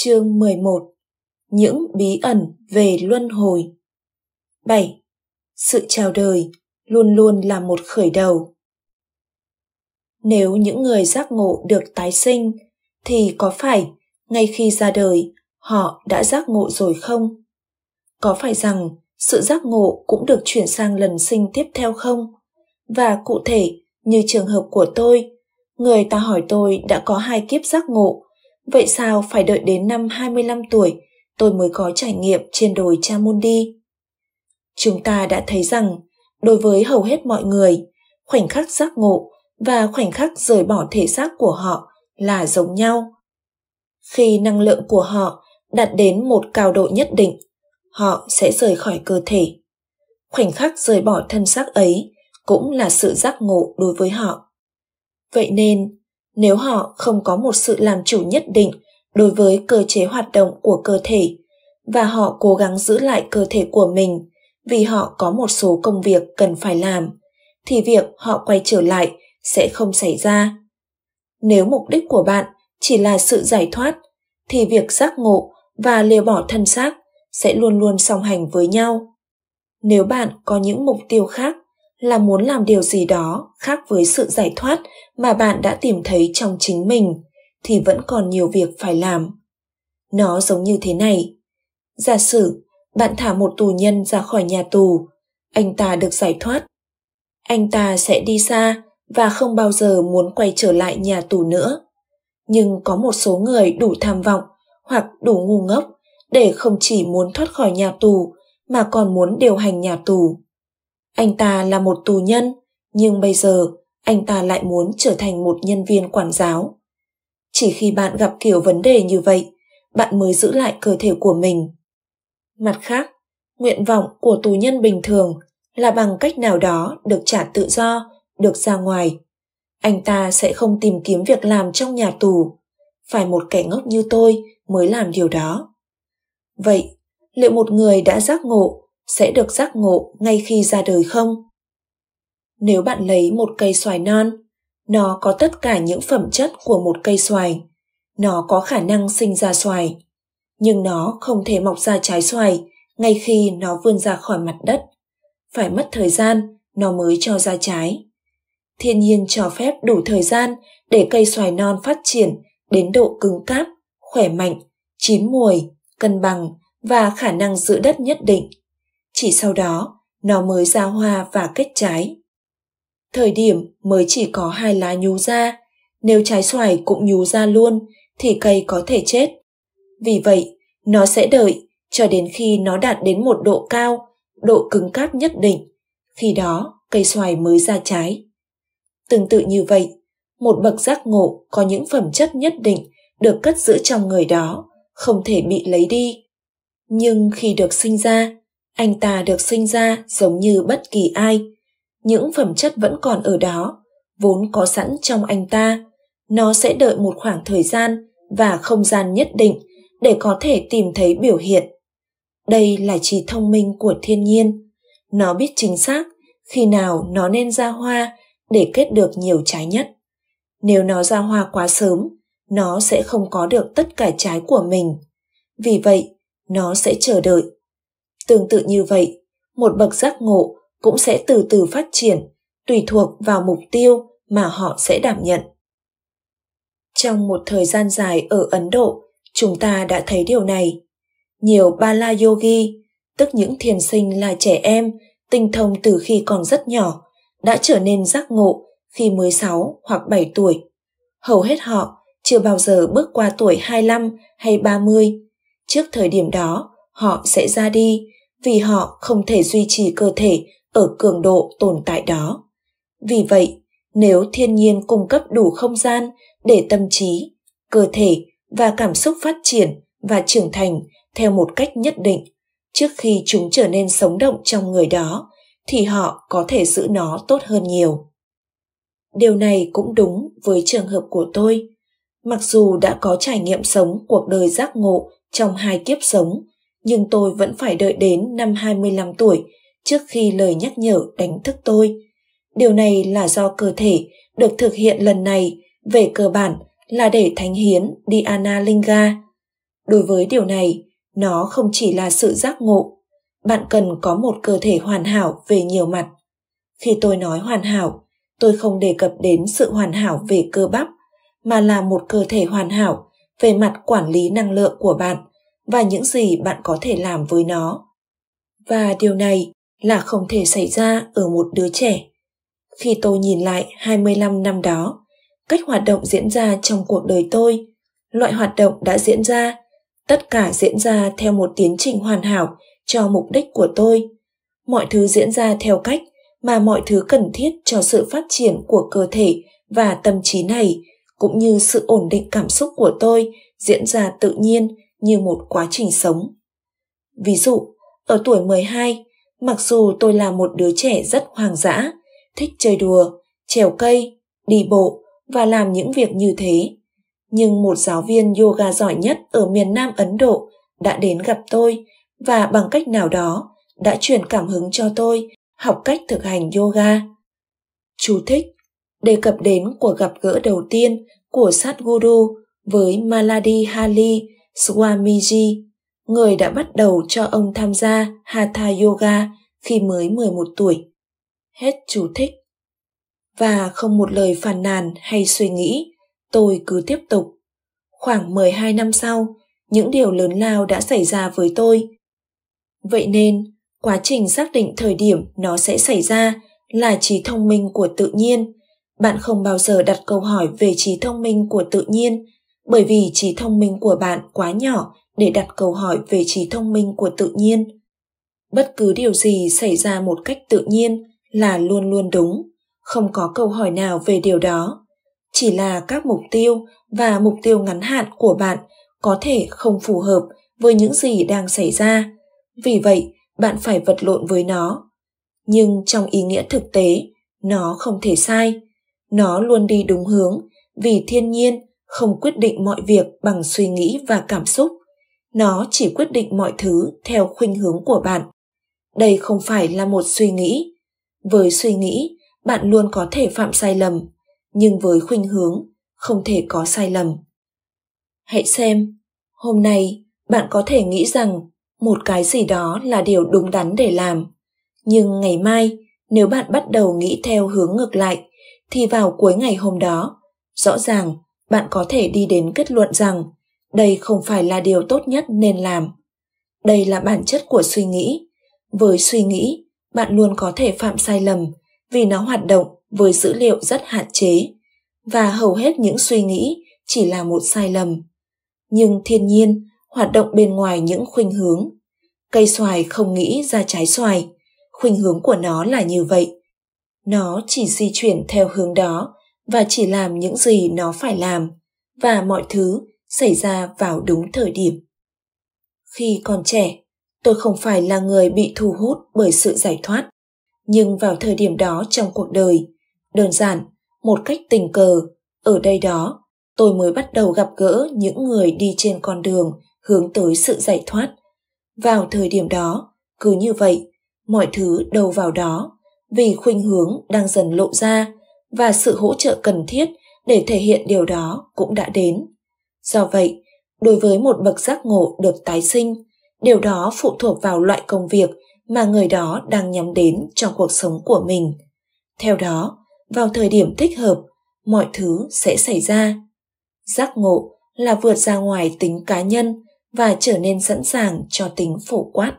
Chương 11 Những bí ẩn về luân hồi 7. Sự chào đời luôn luôn là một khởi đầu. Nếu những người giác ngộ được tái sinh, thì có phải ngay khi ra đời họ đã giác ngộ rồi không? Có phải rằng sự giác ngộ cũng được chuyển sang lần sinh tiếp theo không? Và cụ thể, như trường hợp của tôi, người ta hỏi tôi đã có hai kiếp giác ngộ Vậy sao phải đợi đến năm 25 tuổi tôi mới có trải nghiệm trên đồi Chamundi? Chúng ta đã thấy rằng, đối với hầu hết mọi người, khoảnh khắc giác ngộ và khoảnh khắc rời bỏ thể xác của họ là giống nhau. Khi năng lượng của họ đạt đến một cao độ nhất định, họ sẽ rời khỏi cơ thể. Khoảnh khắc rời bỏ thân xác ấy cũng là sự giác ngộ đối với họ. Vậy nên, nếu họ không có một sự làm chủ nhất định đối với cơ chế hoạt động của cơ thể và họ cố gắng giữ lại cơ thể của mình vì họ có một số công việc cần phải làm thì việc họ quay trở lại sẽ không xảy ra nếu mục đích của bạn chỉ là sự giải thoát thì việc giác ngộ và lìa bỏ thân xác sẽ luôn luôn song hành với nhau nếu bạn có những mục tiêu khác là muốn làm điều gì đó khác với sự giải thoát mà bạn đã tìm thấy trong chính mình thì vẫn còn nhiều việc phải làm nó giống như thế này giả sử bạn thả một tù nhân ra khỏi nhà tù anh ta được giải thoát anh ta sẽ đi xa và không bao giờ muốn quay trở lại nhà tù nữa nhưng có một số người đủ tham vọng hoặc đủ ngu ngốc để không chỉ muốn thoát khỏi nhà tù mà còn muốn điều hành nhà tù anh ta là một tù nhân, nhưng bây giờ anh ta lại muốn trở thành một nhân viên quản giáo. Chỉ khi bạn gặp kiểu vấn đề như vậy, bạn mới giữ lại cơ thể của mình. Mặt khác, nguyện vọng của tù nhân bình thường là bằng cách nào đó được trả tự do, được ra ngoài. Anh ta sẽ không tìm kiếm việc làm trong nhà tù. Phải một kẻ ngốc như tôi mới làm điều đó. Vậy, liệu một người đã giác ngộ sẽ được giác ngộ ngay khi ra đời không? Nếu bạn lấy một cây xoài non, nó có tất cả những phẩm chất của một cây xoài. Nó có khả năng sinh ra xoài, nhưng nó không thể mọc ra trái xoài ngay khi nó vươn ra khỏi mặt đất. Phải mất thời gian nó mới cho ra trái. Thiên nhiên cho phép đủ thời gian để cây xoài non phát triển đến độ cứng cáp, khỏe mạnh, chín mùi, cân bằng và khả năng giữ đất nhất định chỉ sau đó nó mới ra hoa và kết trái. Thời điểm mới chỉ có hai lá nhú ra, nếu trái xoài cũng nhú ra luôn thì cây có thể chết. Vì vậy, nó sẽ đợi cho đến khi nó đạt đến một độ cao, độ cứng cáp nhất định, khi đó cây xoài mới ra trái. Tương tự như vậy, một bậc giác ngộ có những phẩm chất nhất định được cất giữ trong người đó, không thể bị lấy đi. Nhưng khi được sinh ra, anh ta được sinh ra giống như bất kỳ ai những phẩm chất vẫn còn ở đó vốn có sẵn trong anh ta nó sẽ đợi một khoảng thời gian và không gian nhất định để có thể tìm thấy biểu hiện đây là trí thông minh của thiên nhiên nó biết chính xác khi nào nó nên ra hoa để kết được nhiều trái nhất nếu nó ra hoa quá sớm nó sẽ không có được tất cả trái của mình vì vậy nó sẽ chờ đợi Tương tự như vậy, một bậc giác ngộ cũng sẽ từ từ phát triển, tùy thuộc vào mục tiêu mà họ sẽ đảm nhận. Trong một thời gian dài ở Ấn Độ, chúng ta đã thấy điều này. Nhiều Bala Yogi, tức những thiền sinh là trẻ em, tinh thông từ khi còn rất nhỏ, đã trở nên giác ngộ khi 16 hoặc 7 tuổi. Hầu hết họ chưa bao giờ bước qua tuổi 25 hay 30. Trước thời điểm đó, họ sẽ ra đi vì họ không thể duy trì cơ thể ở cường độ tồn tại đó. Vì vậy, nếu thiên nhiên cung cấp đủ không gian để tâm trí, cơ thể và cảm xúc phát triển và trưởng thành theo một cách nhất định, trước khi chúng trở nên sống động trong người đó, thì họ có thể giữ nó tốt hơn nhiều. Điều này cũng đúng với trường hợp của tôi. Mặc dù đã có trải nghiệm sống cuộc đời giác ngộ trong hai kiếp sống nhưng tôi vẫn phải đợi đến năm 25 tuổi trước khi lời nhắc nhở đánh thức tôi. Điều này là do cơ thể được thực hiện lần này về cơ bản là để thánh hiến Diana Linga. Đối với điều này, nó không chỉ là sự giác ngộ, bạn cần có một cơ thể hoàn hảo về nhiều mặt. Khi tôi nói hoàn hảo, tôi không đề cập đến sự hoàn hảo về cơ bắp, mà là một cơ thể hoàn hảo về mặt quản lý năng lượng của bạn và những gì bạn có thể làm với nó và điều này là không thể xảy ra ở một đứa trẻ. Khi tôi nhìn lại 25 năm đó, cách hoạt động diễn ra trong cuộc đời tôi, loại hoạt động đã diễn ra, tất cả diễn ra theo một tiến trình hoàn hảo cho mục đích của tôi. Mọi thứ diễn ra theo cách mà mọi thứ cần thiết cho sự phát triển của cơ thể và tâm trí này, cũng như sự ổn định cảm xúc của tôi diễn ra tự nhiên như một quá trình sống. Ví dụ, ở tuổi 12, mặc dù tôi là một đứa trẻ rất hoang dã, thích chơi đùa, trèo cây, đi bộ và làm những việc như thế, nhưng một giáo viên yoga giỏi nhất ở miền Nam Ấn Độ đã đến gặp tôi và bằng cách nào đó đã truyền cảm hứng cho tôi học cách thực hành yoga. Chú thích đề cập đến cuộc gặp gỡ đầu tiên của Sadhguru với Maladi Hali Swamiji, người đã bắt đầu cho ông tham gia Hatha Yoga khi mới 11 tuổi. Hết chủ thích. Và không một lời phàn nàn hay suy nghĩ, tôi cứ tiếp tục. Khoảng 12 năm sau, những điều lớn lao đã xảy ra với tôi. Vậy nên, quá trình xác định thời điểm nó sẽ xảy ra là trí thông minh của tự nhiên. Bạn không bao giờ đặt câu hỏi về trí thông minh của tự nhiên – bởi vì trí thông minh của bạn quá nhỏ để đặt câu hỏi về trí thông minh của tự nhiên bất cứ điều gì xảy ra một cách tự nhiên là luôn luôn đúng không có câu hỏi nào về điều đó chỉ là các mục tiêu và mục tiêu ngắn hạn của bạn có thể không phù hợp với những gì đang xảy ra vì vậy bạn phải vật lộn với nó nhưng trong ý nghĩa thực tế nó không thể sai nó luôn đi đúng hướng vì thiên nhiên không quyết định mọi việc bằng suy nghĩ và cảm xúc nó chỉ quyết định mọi thứ theo khuynh hướng của bạn đây không phải là một suy nghĩ với suy nghĩ bạn luôn có thể phạm sai lầm nhưng với khuynh hướng không thể có sai lầm hãy xem hôm nay bạn có thể nghĩ rằng một cái gì đó là điều đúng đắn để làm nhưng ngày mai nếu bạn bắt đầu nghĩ theo hướng ngược lại thì vào cuối ngày hôm đó rõ ràng bạn có thể đi đến kết luận rằng đây không phải là điều tốt nhất nên làm đây là bản chất của suy nghĩ với suy nghĩ bạn luôn có thể phạm sai lầm vì nó hoạt động với dữ liệu rất hạn chế và hầu hết những suy nghĩ chỉ là một sai lầm nhưng thiên nhiên hoạt động bên ngoài những khuynh hướng cây xoài không nghĩ ra trái xoài khuynh hướng của nó là như vậy nó chỉ di chuyển theo hướng đó và chỉ làm những gì nó phải làm và mọi thứ xảy ra vào đúng thời điểm khi còn trẻ tôi không phải là người bị thu hút bởi sự giải thoát nhưng vào thời điểm đó trong cuộc đời đơn giản một cách tình cờ ở đây đó tôi mới bắt đầu gặp gỡ những người đi trên con đường hướng tới sự giải thoát vào thời điểm đó cứ như vậy mọi thứ đầu vào đó vì khuynh hướng đang dần lộ ra và sự hỗ trợ cần thiết để thể hiện điều đó cũng đã đến. Do vậy, đối với một bậc giác ngộ được tái sinh, điều đó phụ thuộc vào loại công việc mà người đó đang nhắm đến trong cuộc sống của mình. Theo đó, vào thời điểm thích hợp, mọi thứ sẽ xảy ra. Giác ngộ là vượt ra ngoài tính cá nhân và trở nên sẵn sàng cho tính phổ quát.